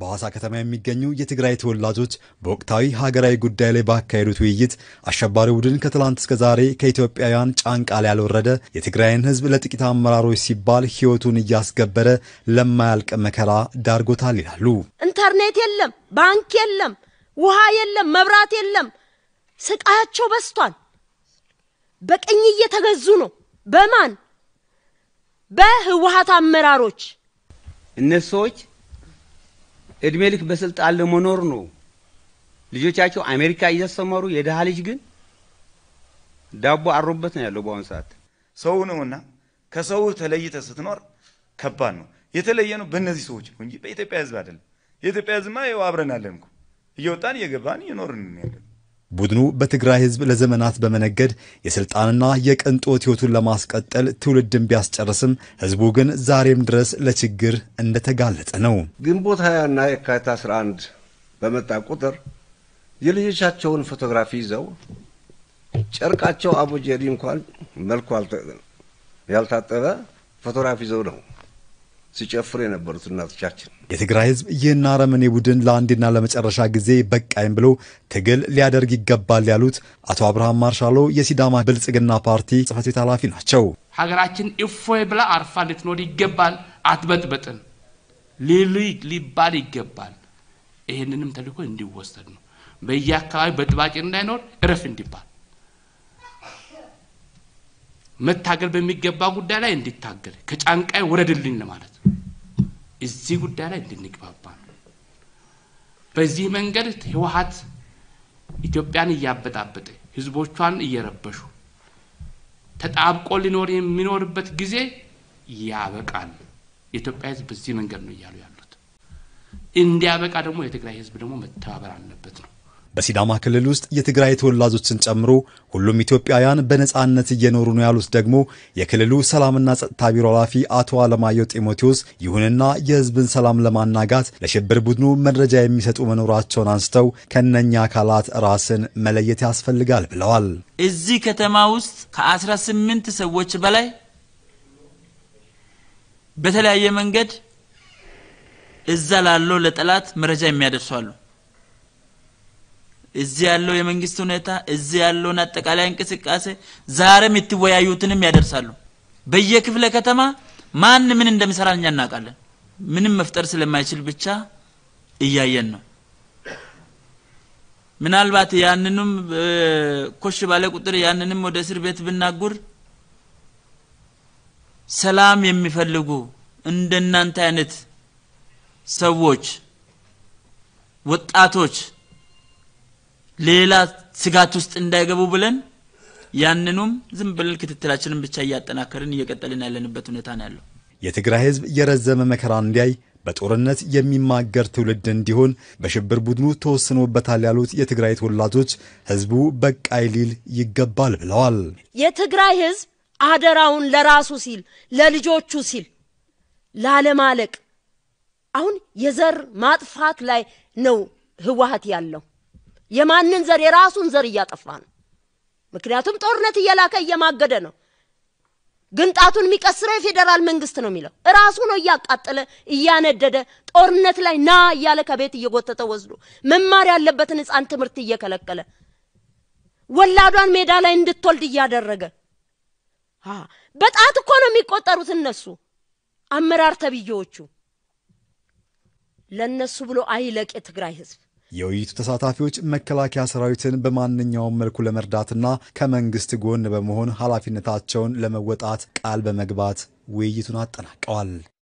በሐዋሳ ከተማ የሚገኙ የትግራይ ተወላጆች በወቅታዊ ሀገራዊ ጉዳይ ላይ ባካሄዱት ውይይት አሸባሪ ቡድን ከትላንት እስከ ዛሬ ከኢትዮጵያውያን ጫንቃ ላይ ያልወረደ የትግራይን ሕዝብ ለጥቂት አመራሮች ሲባል ሕይወቱን እያስገበረ ለማያልቅ መከራ ዳርጎታል ይላሉ። ኢንተርኔት የለም፣ ባንክ የለም፣ ውሃ የለም፣ መብራት የለም። ስቃያቸው በስቷል። በቅኝ እየተገዙ ነው። በማን? በህወሀት አመራሮች እነሱ ሰዎች እድሜ ልክ በስልጣን ለመኖር ነው። ልጆቻቸው አሜሪካ እያስተማሩ የድሃ ልጅ ግን ዳቦ አሮበት ነው ያለው። በአሁኑ ሰዓት ሰው ነውና ከሰው ተለይተ ስትኖር ከባድ ነው። የተለየ ነው በእነዚህ ሰዎች ነው እንጂ በኢትዮጵያ ሕዝብ አይደለም። የኢትዮጵያ ሕዝብማ ይኸው አብረን አለን እኮ እየወጣን እየገባን እየኖርን ያለን ቡድኑ በትግራይ ህዝብ ለዘመናት በመነገድ የስልጣንና የቅንጦት ህይወቱን ለማስቀጠል ትውልድን ቢያስጨርስም ህዝቡ ግን ዛሬም ድረስ ለችግር እንደተጋለጠ ነው። ግንቦት ሀያና የካቲት 11 በመጣ ቁጥር የልጆቻቸውን ፎቶግራፊ ይዘው ጨርቃቸው አቡጀዲ እንኳን መልኩ ያልታጠበ ፎቶግራፊ ይዘው ነው ሲጨፍሩ የነበሩት እናቶቻችን። የትግራይ ህዝብ ይህን አረመኔ ቡድን ለአንዴና ለመጨረሻ ጊዜ በቃይም ብሎ ትግል ሊያደርግ ይገባል ያሉት አቶ አብርሃም ማርሻሎ የሲዳማ ብልጽግና ፓርቲ ጽህፈት ቤት ኃላፊ ናቸው። ሀገራችን እፎይ ብላ አርፋ ልትኖር ይገባል። አትበጥበጥን ሊሉ ሊባል ይገባል። ይህንንም ተልእኮ እንዲወሰድ ነው። በየአካባቢ በጥባጭ እንዳይኖር እረፍ እንዲባል መታገል በሚገባ ጉዳይ ላይ እንዲታገል ከጫንቃይ ውረድልኝ ለማለት እዚህ ጉዳይ ላይ እንድንግባባ ነው። በዚህ መንገድ ህወሀት ኢትዮጵያን እያበጣበጠ ህዝቦቿን እየረበሹ ተጣብቆ ሊኖር የሚኖርበት ጊዜ ያበቃል። የኢትዮጵያ ህዝብ በዚህ መንገድ ነው እያሉ ያሉት። እንዲያበቃ ደግሞ የትግራይ ህዝብ ደግሞ መተባበር አለበት ነው። በሲዳማ ክልል ውስጥ የትግራይ ተወላጆችን ጨምሮ ሁሉም ኢትዮጵያውያን በነጻነት እየኖሩ ነው ያሉት ደግሞ የክልሉ ሰላምና ጸጥታ ቢሮ ኃላፊ አቶ አለማየሁ ጢሞቴዎስ፣ ይሁንና የህዝብን ሰላም ለማናጋት ለሽብር ቡድኑ መረጃ የሚሰጡ መኖራቸውን አንስተው ከነኛ አካላት ራስን መለየት ያስፈልጋል ብለዋል። እዚህ ከተማ ውስጥ ከ18 ሰዎች በላይ በተለያየ መንገድ እዛ ላለው ለጠላት መረጃ የሚያደርሷሉ እዚህ ያለው የመንግስት ሁኔታ እዚህ ያለውን አጠቃላይ እንቅስቃሴ ዛሬም የትወያዩትንም ያደርሳሉ። በየክፍለ ከተማ ማን ምን እንደሚሰራ እኛ እናውቃለን። ምንም መፍጠር ስለማይችል ብቻ እያየን ነው። ምናልባት ያንንም ኮሽ ባለ ቁጥር ያንንም ወደ እስር ቤት ብናጉር ሰላም የሚፈልጉ እንደናንተ አይነት ሰዎች ወጣቶች ሌላ ስጋት ውስጥ እንዳይገቡ ብለን ያንኑም ዝም ብለን ክትትላችንን ብቻ እያጠናከርን እየቀጠልን ያለንበት ሁኔታ ነው ያለው። የትግራይ ህዝብ የረዘመ መከራ እንዲያይ በጦርነት የሚማገር ትውልድ እንዲሆን በሽብር ቡድኑ ተወስኖበታል ያሉት የትግራይ ተወላጆች ህዝቡ በቃይ ሊል ይገባል ብለዋል። የትግራይ ህዝብ አደራውን ለራሱ ሲል ለልጆቹ ሲል ላለማለቅ አሁን የዘር ማጥፋት ላይ ነው ህወሀት ያለው። የማንን ዘር? የራሱን ዘር እያጠፋ ነው። ምክንያቱም ጦርነት እየላከ እየማገደ ነው። ግን ጣቱን የሚቀስረው የፌዴራል መንግስት ነው የሚለው እራሱ ነው። እያቃጠለ እያነደደ ጦርነት ላይ ና እያለ ከቤት እየጎተተ ወስዶ መማር ያለበትን ህፃን ትምህርት እየከለከለ ወላዷን ሜዳ ላይ እንድትወልድ እያደረገ በጣት እኮ ነው የሚቆጠሩት እነሱ አመራር ተብዬዎቹ። ለእነሱ ብሎ አይለቅ የትግራይ ህዝብ። የውይይቱ ተሳታፊዎች መከላከያ ሰራዊትን በማንኛውም መልኩ ለመርዳትና ከመንግስት ጎን በመሆን ኃላፊነታቸውን ለመወጣት ቃል በመግባት ውይይቱን አጠናቀዋል።